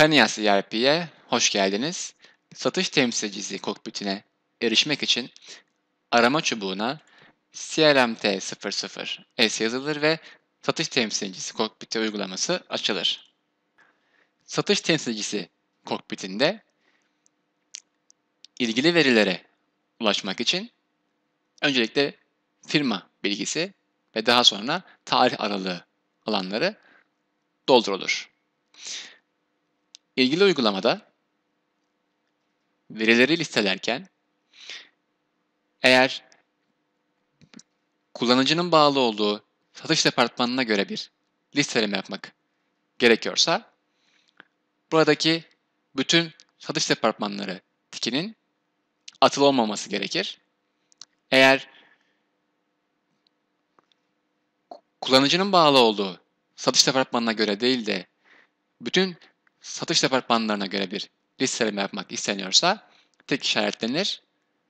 Kanias ERP'ye hoş geldiniz. Satış temsilcisi kokpitine erişmek için arama çubuğuna CRMT00S yazılır ve satış temsilcisi kokpiti uygulaması açılır. Satış temsilcisi kokpitinde ilgili verilere ulaşmak için öncelikle firma bilgisi ve daha sonra tarih aralığı alanları doldurulur ilgili uygulamada verileri listelerken eğer kullanıcının bağlı olduğu satış departmanına göre bir listeleme yapmak gerekiyorsa buradaki bütün satış departmanları tikinin atılı olmaması gerekir. Eğer kullanıcının bağlı olduğu satış departmanına göre değil de bütün satış departmanlarına göre bir listeleme yapmak isteniyorsa tek işaretlenir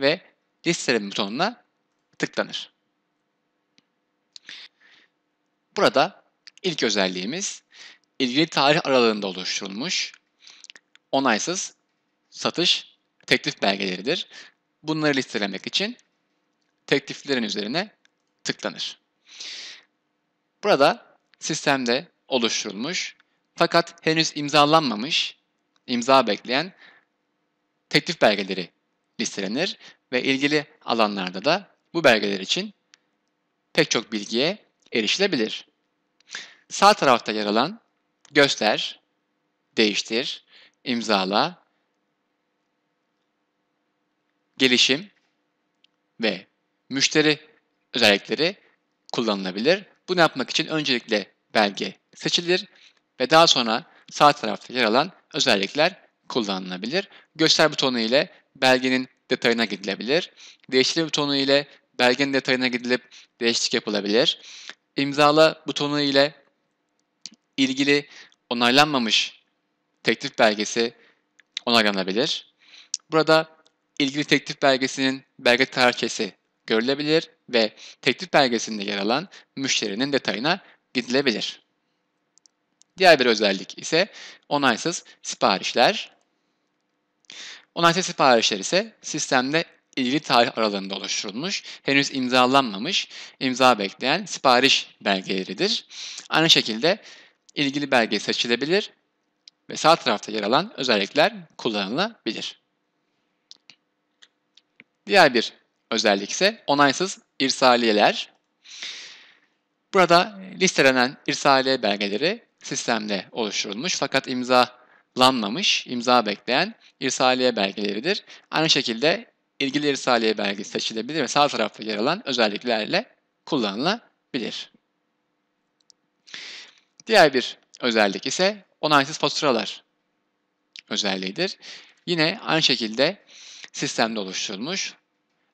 ve listeleme butonuna tıklanır. Burada ilk özelliğimiz ilgili tarih aralığında oluşturulmuş onaysız satış teklif belgeleridir. Bunları listelemek için tekliflerin üzerine tıklanır. Burada sistemde oluşturulmuş fakat henüz imzalanmamış, imza bekleyen teklif belgeleri listelenir ve ilgili alanlarda da bu belgeler için pek çok bilgiye erişilebilir. Sağ tarafta yer alan göster, değiştir, imzala, gelişim ve müşteri özellikleri kullanılabilir. Bunu yapmak için öncelikle belge seçilir ve daha sonra sağ tarafta yer alan özellikler kullanılabilir. Göster butonu ile belgenin detayına gidilebilir. Değiştir butonu ile belgenin detayına gidilip değişiklik yapılabilir. İmzala butonu ile ilgili onaylanmamış teklif belgesi onaylanabilir. Burada ilgili teklif belgesinin belge tarihçesi görülebilir ve teklif belgesinde yer alan müşterinin detayına gidilebilir. Diğer bir özellik ise onaysız siparişler. Onaysız siparişler ise sistemde ilgili tarih aralığında oluşturulmuş, henüz imzalanmamış, imza bekleyen sipariş belgeleridir. Aynı şekilde ilgili belge seçilebilir ve sağ tarafta yer alan özellikler kullanılabilir. Diğer bir özellik ise onaysız irsaliyeler. Burada listelenen irsaliye belgeleri sistemde oluşturulmuş fakat imza imzalanmamış, imza bekleyen irsaliye belgeleridir. Aynı şekilde ilgili irsaliye belgesi seçilebilir ve sağ tarafta yer alan özelliklerle kullanılabilir. Diğer bir özellik ise onaysız faturalar özelliğidir. Yine aynı şekilde sistemde oluşturulmuş,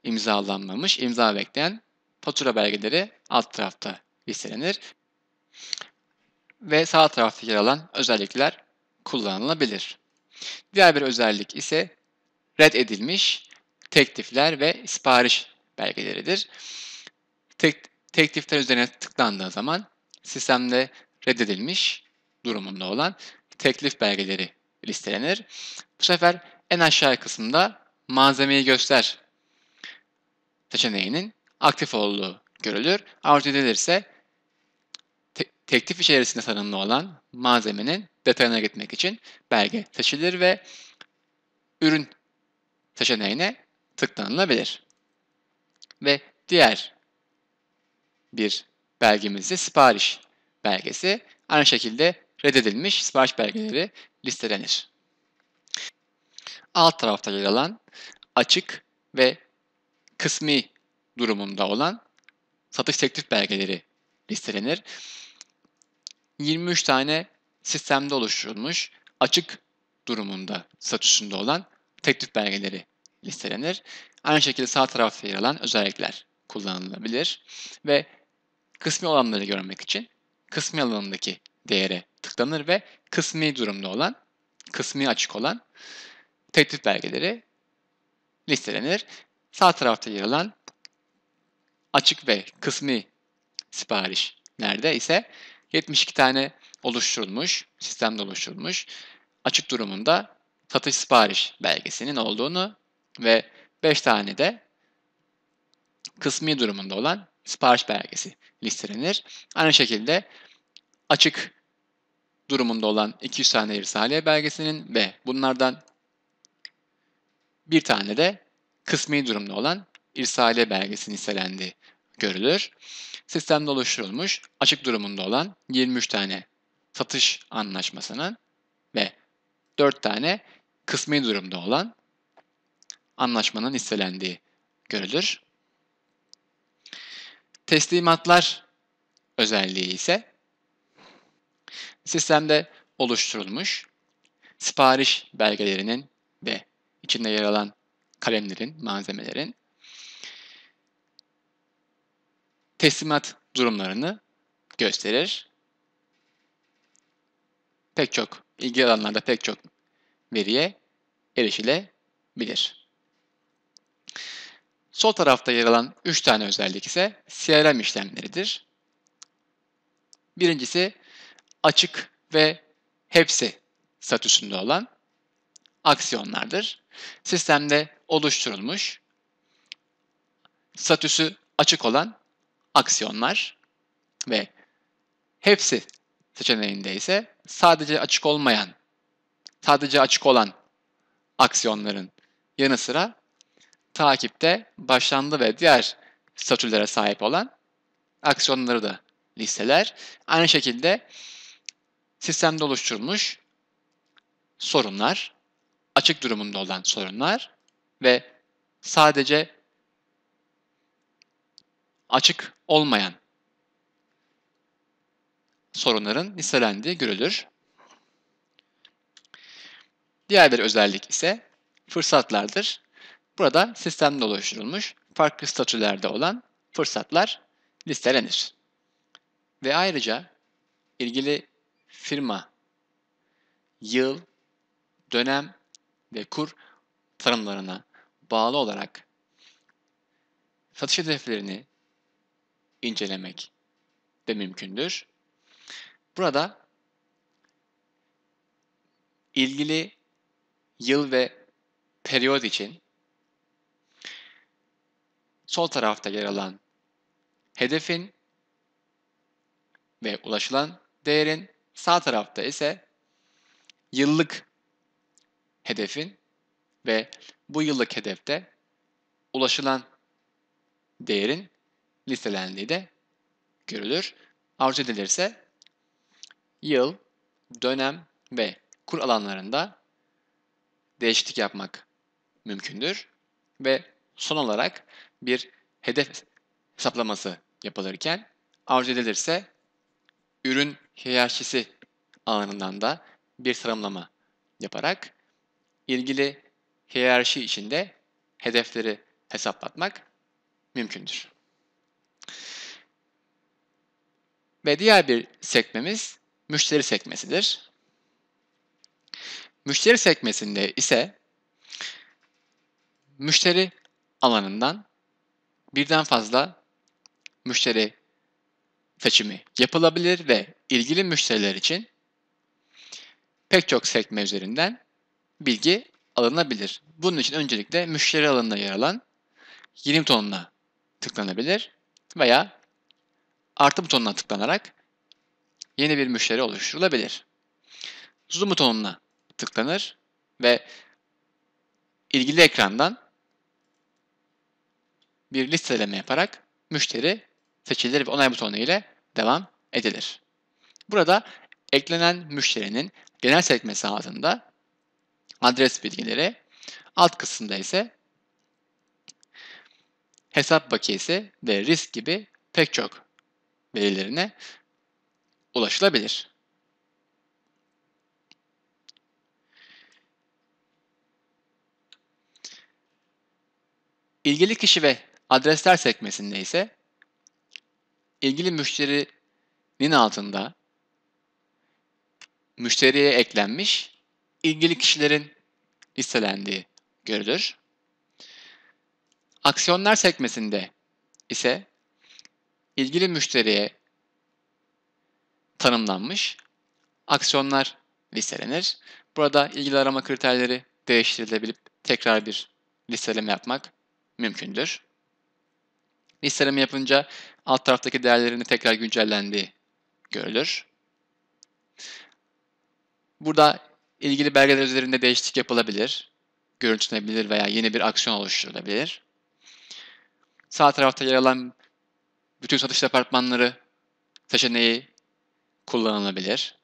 imzalanmamış, imza bekleyen fatura belgeleri alt tarafta listelenir ve sağ tarafta yer alan özellikler kullanılabilir. Diğer bir özellik ise red edilmiş teklifler ve sipariş belgeleridir. Tek, teklifler üzerine tıklandığı zaman sistemde reddedilmiş durumunda olan teklif belgeleri listelenir. Bu sefer en aşağı kısımda malzemeyi göster seçeneğinin aktif olduğu görülür. Arzu edilirse teklif içerisinde tanımlı olan malzemenin detayına gitmek için belge seçilir ve ürün seçeneğine tıklanılabilir. Ve diğer bir belgemiz de sipariş belgesi. Aynı şekilde reddedilmiş sipariş belgeleri listelenir. Alt tarafta yer alan açık ve kısmi durumunda olan satış teklif belgeleri listelenir. 23 tane sistemde oluşturulmuş açık durumunda statüsünde olan teklif belgeleri listelenir. Aynı şekilde sağ tarafta yer alan özellikler kullanılabilir ve kısmi olanları görmek için kısmi alanındaki değere tıklanır ve kısmi durumda olan, kısmi açık olan teklif belgeleri listelenir. Sağ tarafta yer alan açık ve kısmi sipariş nerede ise 72 tane oluşturulmuş, sistemde oluşturulmuş açık durumunda satış sipariş belgesinin olduğunu ve 5 tane de kısmi durumunda olan sipariş belgesi listelenir. Aynı şekilde açık durumunda olan 200 tane irsaliye belgesinin ve bunlardan bir tane de kısmi durumda olan irsaliye belgesi listelendi görülür. Sistemde oluşturulmuş açık durumunda olan 23 tane satış anlaşmasının ve 4 tane kısmi durumda olan anlaşmanın istelendiği görülür. Teslimatlar özelliği ise sistemde oluşturulmuş sipariş belgelerinin ve içinde yer alan kalemlerin, malzemelerin teslimat durumlarını gösterir. Pek çok ilgi alanlarda pek çok veriye erişilebilir. Sol tarafta yer alan 3 tane özellik ise CRM işlemleridir. Birincisi açık ve hepsi statüsünde olan aksiyonlardır. Sistemde oluşturulmuş, statüsü açık olan aksiyonlar ve hepsi seçeneğinde ise sadece açık olmayan, sadece açık olan aksiyonların yanı sıra takipte başlandı ve diğer statülere sahip olan aksiyonları da listeler. Aynı şekilde sistemde oluşturmuş sorunlar, açık durumunda olan sorunlar ve sadece açık olmayan sorunların listelendiği görülür. Diğer bir özellik ise fırsatlardır. Burada sistemde oluşturulmuş farklı statülerde olan fırsatlar listelenir. Ve ayrıca ilgili firma, yıl, dönem ve kur tanımlarına bağlı olarak satış hedeflerini incelemek de mümkündür. Burada ilgili yıl ve periyod için sol tarafta yer alan hedefin ve ulaşılan değerin sağ tarafta ise yıllık hedefin ve bu yıllık hedefte ulaşılan değerin listelendiği de görülür. Arzu edilirse yıl, dönem ve kur alanlarında değişiklik yapmak mümkündür. Ve son olarak bir hedef hesaplaması yapılırken arzu edilirse ürün hiyerarşisi alanından da bir sıramlama yaparak ilgili hiyerarşi içinde hedefleri hesaplatmak mümkündür. Ve diğer bir sekmemiz müşteri sekmesidir. Müşteri sekmesinde ise müşteri alanından birden fazla müşteri seçimi yapılabilir ve ilgili müşteriler için pek çok sekme üzerinden bilgi alınabilir. Bunun için öncelikle müşteri alanında yer alan 20 tonuna tıklanabilir veya artı butonuna tıklanarak yeni bir müşteri oluşturulabilir. Zoom butonuna tıklanır ve ilgili ekrandan bir listeleme yaparak müşteri seçilir ve onay butonu ile devam edilir. Burada eklenen müşterinin genel sekmesi altında adres bilgileri, alt kısımda ise hesap bakiyesi ve risk gibi pek çok verilerine ulaşılabilir. İlgili kişi ve adresler sekmesinde ise ilgili müşterinin altında müşteriye eklenmiş ilgili kişilerin listelendiği görülür. Aksiyonlar sekmesinde ise ilgili müşteriye tanımlanmış. Aksiyonlar listelenir. Burada ilgili arama kriterleri değiştirilebilip tekrar bir listeleme yapmak mümkündür. Listeleme yapınca alt taraftaki değerlerini tekrar güncellendiği görülür. Burada ilgili belgeler üzerinde değişiklik yapılabilir, görüntülenebilir veya yeni bir aksiyon oluşturulabilir. Sağ tarafta yer alan bütün satış departmanları seçeneği kullanılabilir.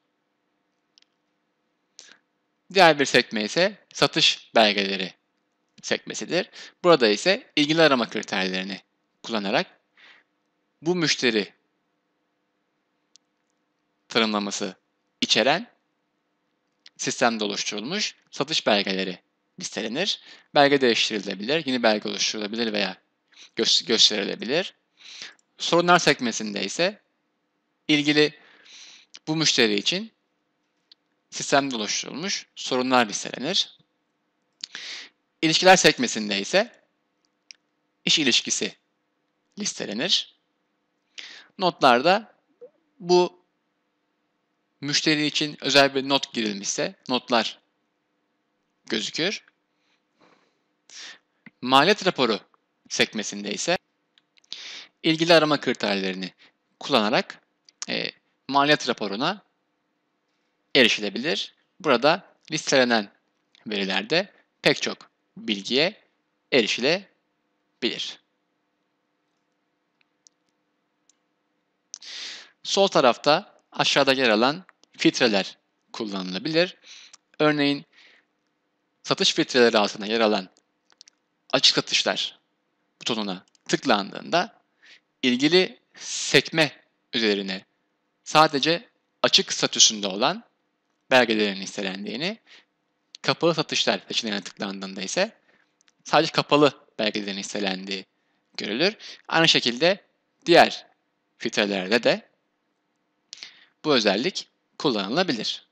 Diğer bir sekme ise satış belgeleri sekmesidir. Burada ise ilgili arama kriterlerini kullanarak bu müşteri tanımlaması içeren sistemde oluşturulmuş satış belgeleri listelenir. Belge değiştirilebilir, yeni belge oluşturulabilir veya gösterilebilir. Sorunlar sekmesinde ise ilgili bu müşteri için sistemde oluşturulmuş sorunlar listelenir. İlişkiler sekmesinde ise iş ilişkisi listelenir. Notlarda bu müşteri için özel bir not girilmişse notlar gözükür. Maliyet raporu sekmesinde ise ilgili arama kriterlerini kullanarak e, maliyet raporuna erişilebilir. Burada listelenen verilerde pek çok bilgiye erişilebilir. Sol tarafta aşağıda yer alan filtreler kullanılabilir. Örneğin satış filtreleri altında yer alan açık satışlar butonuna tıklandığında ilgili sekme üzerine sadece açık statüsünde olan belgelerin listelendiğini, kapalı satışlar seçeneğine tıklandığında ise sadece kapalı belgelerin listelendiği görülür. Aynı şekilde diğer filtrelerde de bu özellik kullanılabilir.